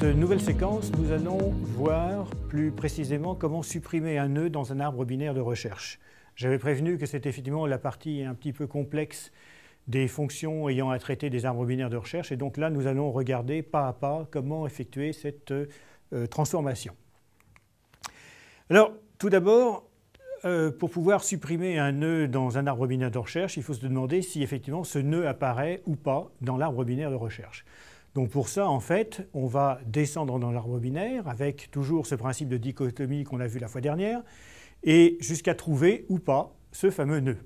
cette nouvelle séquence, nous allons voir plus précisément comment supprimer un nœud dans un arbre binaire de recherche. J'avais prévenu que c'était effectivement la partie un petit peu complexe des fonctions ayant à traiter des arbres binaires de recherche. Et donc là, nous allons regarder pas à pas comment effectuer cette euh, transformation. Alors, tout d'abord, euh, pour pouvoir supprimer un nœud dans un arbre binaire de recherche, il faut se demander si effectivement ce nœud apparaît ou pas dans l'arbre binaire de recherche. Donc pour ça, en fait, on va descendre dans l'arbre binaire avec toujours ce principe de dichotomie qu'on a vu la fois dernière, et jusqu'à trouver ou pas ce fameux nœud.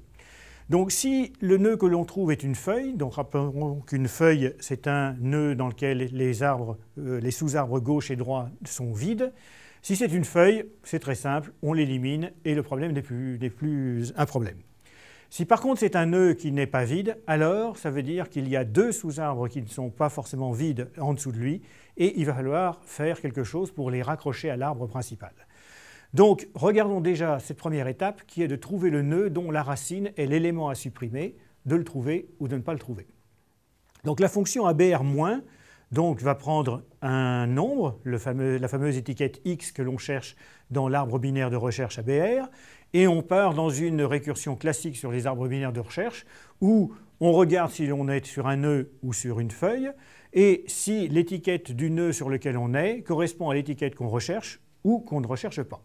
Donc si le nœud que l'on trouve est une feuille, donc rappelons qu'une feuille c'est un nœud dans lequel les euh, sous-arbres gauche et droit sont vides, si c'est une feuille, c'est très simple, on l'élimine et le problème n'est plus un problème. Si par contre c'est un nœud qui n'est pas vide, alors ça veut dire qu'il y a deux sous-arbres qui ne sont pas forcément vides en dessous de lui, et il va falloir faire quelque chose pour les raccrocher à l'arbre principal. Donc regardons déjà cette première étape qui est de trouver le nœud dont la racine est l'élément à supprimer, de le trouver ou de ne pas le trouver. Donc la fonction ABR- donc, va prendre un nombre, la fameuse étiquette x que l'on cherche dans l'arbre binaire de recherche ABR, et on part dans une récursion classique sur les arbres binaires de recherche où on regarde si l'on est sur un nœud ou sur une feuille et si l'étiquette du nœud sur lequel on est correspond à l'étiquette qu'on recherche ou qu'on ne recherche pas.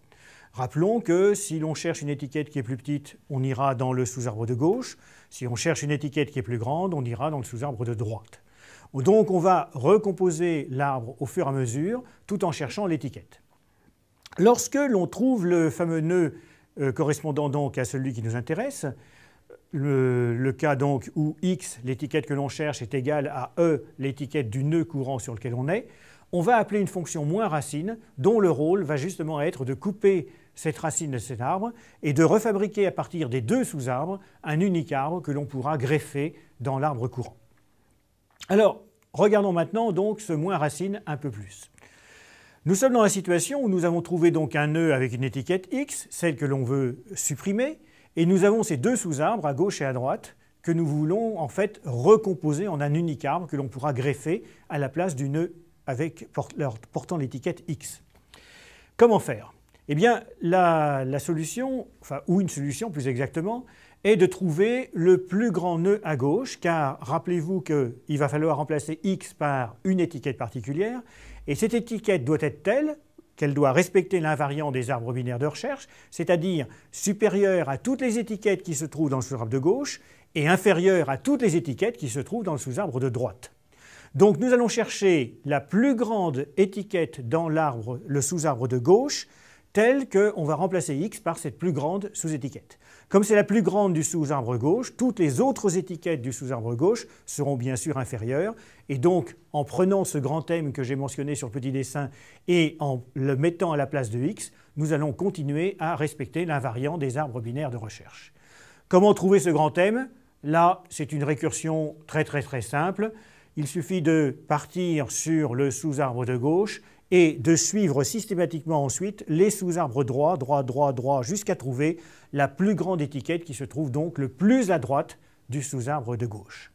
Rappelons que si l'on cherche une étiquette qui est plus petite, on ira dans le sous-arbre de gauche. Si on cherche une étiquette qui est plus grande, on ira dans le sous-arbre de droite. Donc on va recomposer l'arbre au fur et à mesure tout en cherchant l'étiquette. Lorsque l'on trouve le fameux nœud euh, correspondant donc à celui qui nous intéresse. Le, cas donc où X, l'étiquette que l'on cherche, est égale à E, l'étiquette du nœud courant sur lequel on est, on va appeler une fonction moins racine dont le rôle va justement être de couper cette racine de cet arbre et de refabriquer à partir des deux sous-arbres un unique arbre que l'on pourra greffer dans l'arbre courant. Alors, regardons maintenant donc ce moins racine un peu plus. Nous sommes dans la situation où nous avons trouvé donc un nœud avec une étiquette X, celle que l'on veut supprimer, et nous avons ces deux sous-arbres à gauche et à droite que nous voulons en fait recomposer en un unique arbre que l'on pourra greffer à la place du nœud portant l'étiquette X. Comment faire Eh bien, la, la solution, enfin, ou une solution plus exactement, est de trouver le plus grand nœud à gauche, car rappelez-vous qu'il va falloir remplacer X par une étiquette particulière, et cette étiquette doit être telle qu'elle doit respecter l'invariant des arbres binaires de recherche, c'est-à-dire supérieure à toutes les étiquettes qui se trouvent dans le sous-arbre de gauche et inférieure à toutes les étiquettes qui se trouvent dans le sous-arbre de droite. Donc nous allons chercher la plus grande étiquette dans l'arbre, le sous-arbre de gauche, telle qu'on va remplacer x par cette plus grande sous-étiquette. Comme c'est la plus grande du sous-arbre gauche, toutes les autres étiquettes du sous-arbre gauche seront bien sûr inférieures. Et donc, en prenant ce grand thème que j'ai mentionné sur le petit dessin et en le mettant à la place de X, nous allons continuer à respecter l'invariant des arbres binaires de recherche. Comment trouver ce grand thème Là, c'est une récursion très très très simple. Il suffit de partir sur le sous-arbre de gauche et de suivre systématiquement ensuite les sous-arbres droits, droit, droit, droit, jusqu'à trouver la plus grande étiquette qui se trouve donc le plus à droite du sous-arbre de gauche.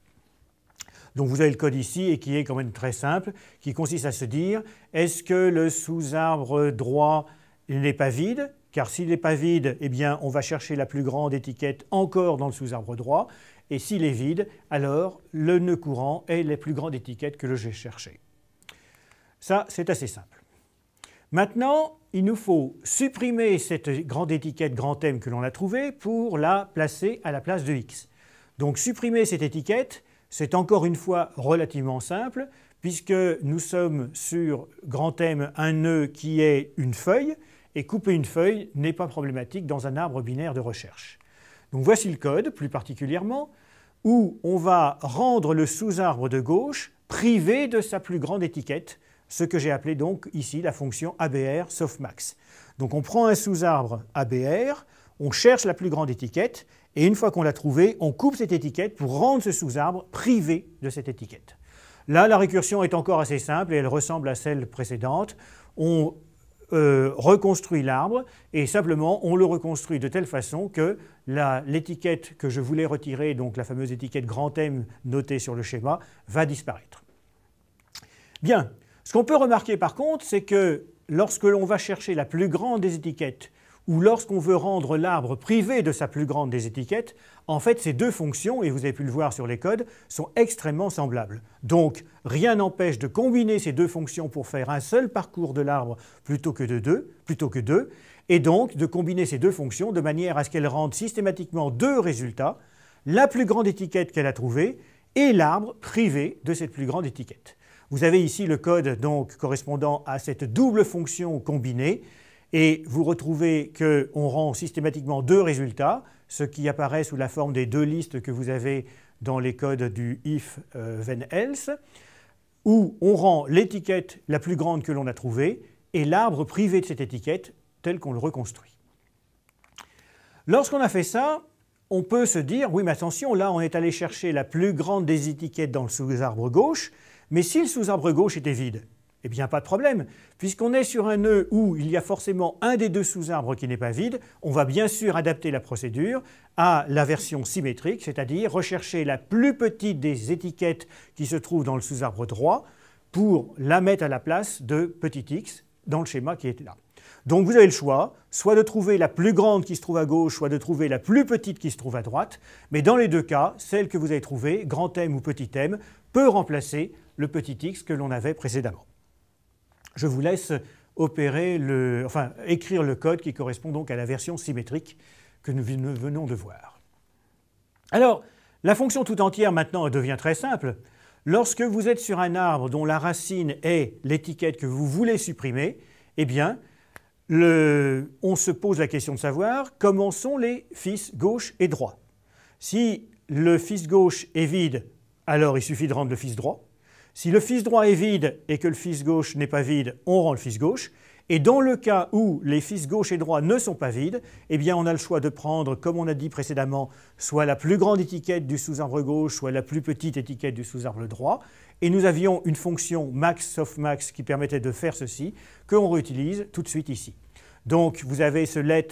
Donc vous avez le code ici et qui est quand même très simple, qui consiste à se dire est-ce que le sous-arbre droit n'est pas vide Car s'il n'est pas vide, eh bien on va chercher la plus grande étiquette encore dans le sous-arbre droit. Et s'il est vide, alors le nœud courant est la plus grande étiquette que j'ai cherchée. Ça, c'est assez simple. Maintenant, il nous faut supprimer cette grande étiquette grand M que l'on a trouvée pour la placer à la place de X. Donc supprimer cette étiquette, c'est encore une fois relativement simple, puisque nous sommes sur grand M un nœud qui est une feuille, et couper une feuille n'est pas problématique dans un arbre binaire de recherche. Donc voici le code, plus particulièrement, où on va rendre le sous-arbre de gauche privé de sa plus grande étiquette, ce que j'ai appelé donc ici la fonction ABR sauf Donc on prend un sous-arbre ABR, on cherche la plus grande étiquette, et une fois qu'on l'a trouvée, on coupe cette étiquette pour rendre ce sous-arbre privé de cette étiquette. Là, la récursion est encore assez simple et elle ressemble à celle précédente. On euh, reconstruit l'arbre et simplement on le reconstruit de telle façon que l'étiquette que je voulais retirer, donc la fameuse étiquette grand M notée sur le schéma, va disparaître. Bien, ce qu'on peut remarquer par contre, c'est que lorsque l'on va chercher la plus grande des étiquettes ou lorsqu'on veut rendre l'arbre privé de sa plus grande des étiquettes, en fait ces deux fonctions, et vous avez pu le voir sur les codes, sont extrêmement semblables. Donc rien n'empêche de combiner ces deux fonctions pour faire un seul parcours de l'arbre plutôt que de deux, plutôt que deux, et donc de combiner ces deux fonctions de manière à ce qu'elles rendent systématiquement deux résultats, la plus grande étiquette qu'elle a trouvée et l'arbre privé de cette plus grande étiquette. Vous avez ici le code donc correspondant à cette double fonction combinée et vous retrouvez qu'on rend systématiquement deux résultats, ce qui apparaît sous la forme des deux listes que vous avez dans les codes du if, euh, then else, où on rend l'étiquette la plus grande que l'on a trouvée et l'arbre privé de cette étiquette tel qu'on le reconstruit. Lorsqu'on a fait ça, on peut se dire, oui mais attention, là on est allé chercher la plus grande des étiquettes dans le sous-arbre gauche, mais si le sous-arbre gauche était vide, eh bien pas de problème, puisqu'on est sur un nœud où il y a forcément un des deux sous-arbres qui n'est pas vide, on va bien sûr adapter la procédure à la version symétrique, c'est-à-dire rechercher la plus petite des étiquettes qui se trouvent dans le sous-arbre droit pour la mettre à la place de petit x dans le schéma qui est là. Donc vous avez le choix, soit de trouver la plus grande qui se trouve à gauche, soit de trouver la plus petite qui se trouve à droite, mais dans les deux cas, celle que vous avez trouvée, grand M ou petit m, peut remplacer le petit x que l'on avait précédemment. Je vous laisse opérer enfin, écrire le code qui correspond donc à la version symétrique que nous venons de voir. Alors, la fonction tout entière maintenant devient très simple. Lorsque vous êtes sur un arbre dont la racine est l'étiquette que vous voulez supprimer, eh bien, on se pose la question de savoir comment sont les fils gauche et droit. Si le fils gauche est vide, alors il suffit de rendre le fils droit. Si le fils droit est vide et que le fils gauche n'est pas vide, on rend le fils gauche. Et dans le cas où les fils gauche et droit ne sont pas vides, eh bien on a le choix de prendre, comme on a dit précédemment, soit la plus grande étiquette du sous-arbre gauche, soit la plus petite étiquette du sous-arbre droit. Et nous avions une fonction max of max qui permettait de faire ceci, que on réutilise tout de suite ici. Donc vous avez ce let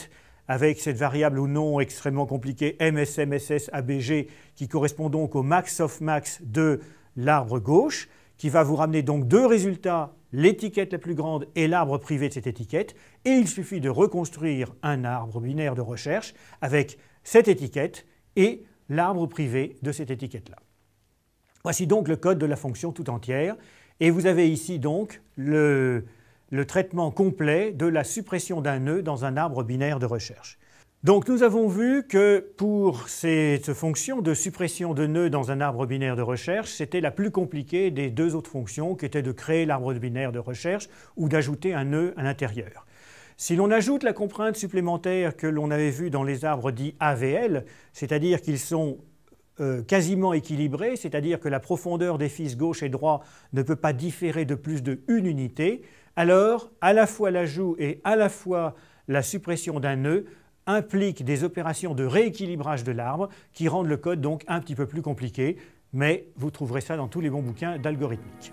avec cette variable ou non extrêmement compliquée msmssAbg qui correspond donc au max of max de l'arbre gauche qui va vous ramener donc deux résultats, l'étiquette la plus grande et l'arbre privé de cette étiquette, et il suffit de reconstruire un arbre binaire de recherche avec cette étiquette et l'arbre privé de cette étiquette-là. Voici donc le code de la fonction tout entière, et vous avez ici donc le, le traitement complet de la suppression d'un nœud dans un arbre binaire de recherche. Donc nous avons vu que pour cette fonction de suppression de nœuds dans un arbre binaire de recherche, c'était la plus compliquée des deux autres fonctions qui était de créer l'arbre binaire de recherche ou d'ajouter un nœud à l'intérieur. Si l'on ajoute la contrainte supplémentaire que l'on avait vue dans les arbres dits AVL, c'est-à-dire qu'ils sont euh, quasiment équilibrés, c'est-à-dire que la profondeur des fils gauche et droit ne peut pas différer de plus de une unité, alors à la fois l'ajout et à la fois la suppression d'un nœud implique des opérations de rééquilibrage de l'arbre qui rendent le code donc un petit peu plus compliqué, mais vous trouverez ça dans tous les bons bouquins d'algorithmique.